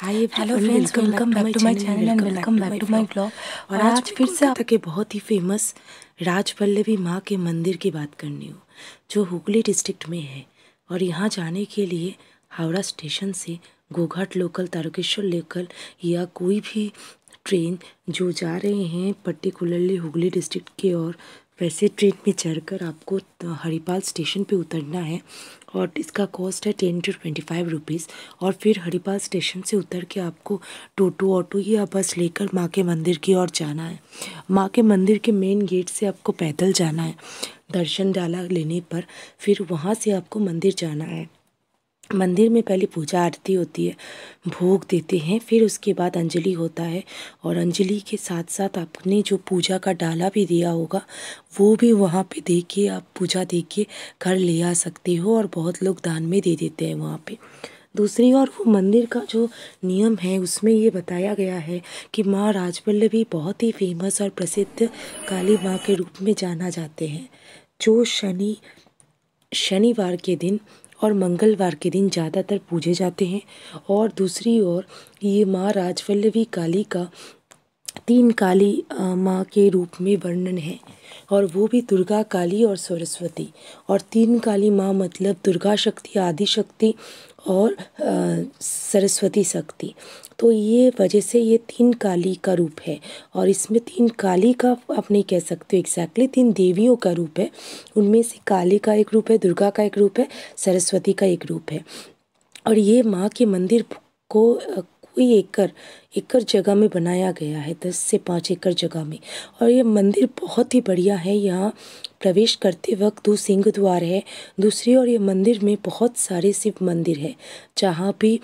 hi hello friends welcome back to my channel and welcome back to my blog और आज फिर से आपके बहुत ही फेमस राजपल्लवी माँ के मंदिर की बात करनी हो जो हुगली डिस्ट्रिक्ट में है और यहाँ जाने के लिए हावड़ा स्टेशन से गोघाट लोकल तारकेश्वर लोकल या कोई भी ट्रेन जो जा रहे हैं पर्टिकुलरली हुगली डिस्ट्रिक्ट की ओर वैसे ट्रेन में चढ़कर आपको हरिपाल स्टेशन पे उतरना है और इसका कॉस्ट है ten to twenty five rupees और फिर हरिपाल स्टेशन से उतर के आपको टोटो ऑटो या बस लेकर माँ के मंदिर की ओर जाना है माँ के मंदिर के मेन गेट से आपको पैदल जाना है दर्शन डाला लेने पर फिर वहाँ से आपको मंदिर जाना है मंदिर में पहले पूजा आरती होती है भोग देते हैं फिर उसके बाद अंजलि होता है और अंजलि के साथ साथ आपने जो पूजा का डाला भी दिया होगा वो भी वहाँ पे दे के आप पूजा दे के घर ले आ सकते हो और बहुत लोग दान में दे देते हैं वहाँ पे दूसरी ओर वो मंदिर का जो नियम है उसमें ये बताया गया है कि माँ राजवल्लभी बहुत ही फेमस और प्रसिद्ध काली माँ के रूप में जाना जाते हैं जो शनि शनिवार के दिन और मंगलवार के दिन ज़्यादातर पूजे जाते हैं और दूसरी ओर ये माँ राजवल्लभी काली का तीन काली माँ के रूप में वर्णन है और वो भी दुर्गा काली और सरस्वती और तीन काली माँ मतलब दुर्गा शक्ति आदि शक्ति और सरस्वती शक्ति तो ये वजह से ये तीन काली का रूप है और इसमें तीन काली का आप नहीं कह सकते एग्जैक्टली तीन देवियों का रूप है उनमें से काली का एक रूप है दुर्गा का एक रूप है सरस्वती का एक रूप है और ये माँ के मंदिर को कोई एकड़ एकड़ जगह में बनाया गया है दस से पाँच एकड़ जगह में और ये मंदिर बहुत ही बढ़िया है यहाँ प्रवेश करते वक्त दो सिंह द्वार है दूसरी और ये मंदिर में बहुत सारे शिव मंदिर है जहाँ भी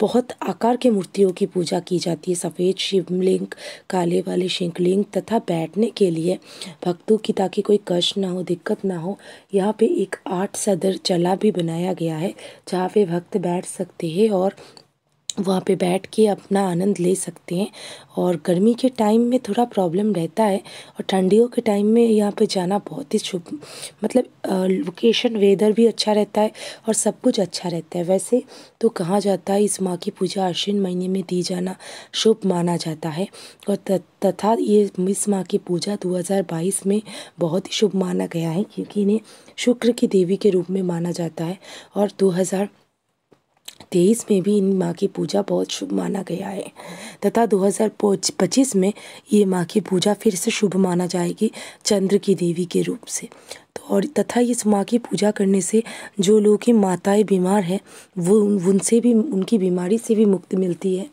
बहुत आकार के मूर्तियों की पूजा की जाती है सफ़ेद शिवलिंग काले वाले शिवलिंग तथा बैठने के लिए भक्तों की ताकि कोई कष्ट ना हो दिक्कत ना हो यहाँ पे एक आठ सदर चला भी बनाया गया है जहाँ पे भक्त बैठ सकते हैं और वहाँ पे बैठ के अपना आनंद ले सकते हैं और गर्मी के टाइम में थोड़ा प्रॉब्लम रहता है और ठंडियों के टाइम में यहाँ पे जाना बहुत ही शुभ मतलब लोकेशन वेदर भी अच्छा रहता है और सब कुछ अच्छा रहता है वैसे तो कहा जाता है इस माँ की पूजा आश्विन महीने में दी जाना शुभ माना जाता है और तथा ये इस माँ की पूजा दो में बहुत ही शुभ माना गया है क्योंकि इन्हें शुक्र की देवी के रूप में माना जाता है और दो तेईस में भी इन माँ की पूजा बहुत शुभ माना गया है तथा 2025 में ये माँ की पूजा फिर से शुभ माना जाएगी चंद्र की देवी के रूप से तो और तथा इस माँ की पूजा करने से जो लोग की माताएं बीमार हैं वो उनसे भी उनकी बीमारी से भी मुक्ति मिलती है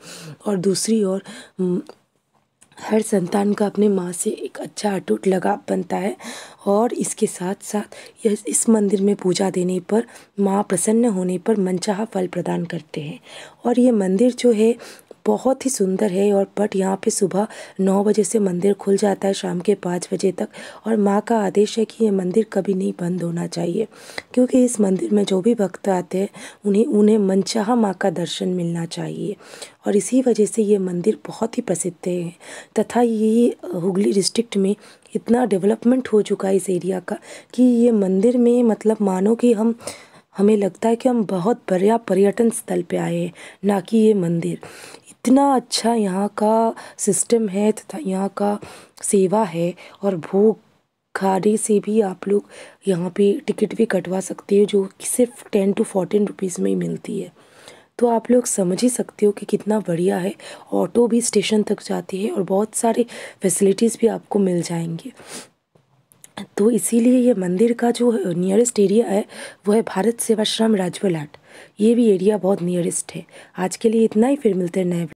और दूसरी ओर हर संतान का अपने माँ से एक अच्छा अटूट लगाव बनता है और इसके साथ साथ यह इस मंदिर में पूजा देने पर माँ प्रसन्न होने पर मनचाहा फल प्रदान करते हैं और ये मंदिर जो है बहुत ही सुंदर है और बट यहाँ पे सुबह नौ बजे से मंदिर खुल जाता है शाम के पाँच बजे तक और माँ का आदेश है कि ये मंदिर कभी नहीं बंद होना चाहिए क्योंकि इस मंदिर में जो भी भक्त आते हैं उन्हें उन्हें मनचाह माँ का दर्शन मिलना चाहिए और इसी वजह से ये मंदिर बहुत ही प्रसिद्ध है तथा ये हुगली डिस्ट्रिक्ट में इतना डेवलपमेंट हो चुका है इस एरिया का कि ये मंदिर में मतलब मानो कि हम हमें लगता है कि हम बहुत बढ़िया पर्यटन स्थल पे आए हैं ना कि ये मंदिर इतना अच्छा यहाँ का सिस्टम है तथा यहाँ का सेवा है और भोग खाने से भी आप लोग यहाँ पे टिकट भी कटवा सकते हो जो कि सिर्फ टेन टू फोर्टीन रुपीज़ में ही मिलती है तो आप लोग समझ ही सकते हो कि कितना बढ़िया है ऑटो भी स्टेशन तक जाती है और बहुत सारे फैसिलिटीज़ भी आपको मिल जाएंगे तो इसीलिए ये मंदिर का जो नियरेस्ट एरिया है वो है भारत सेवाश्रम राजवलाट ये भी एरिया बहुत नियरेस्ट है आज के लिए इतना ही फिर मिलते हैं नए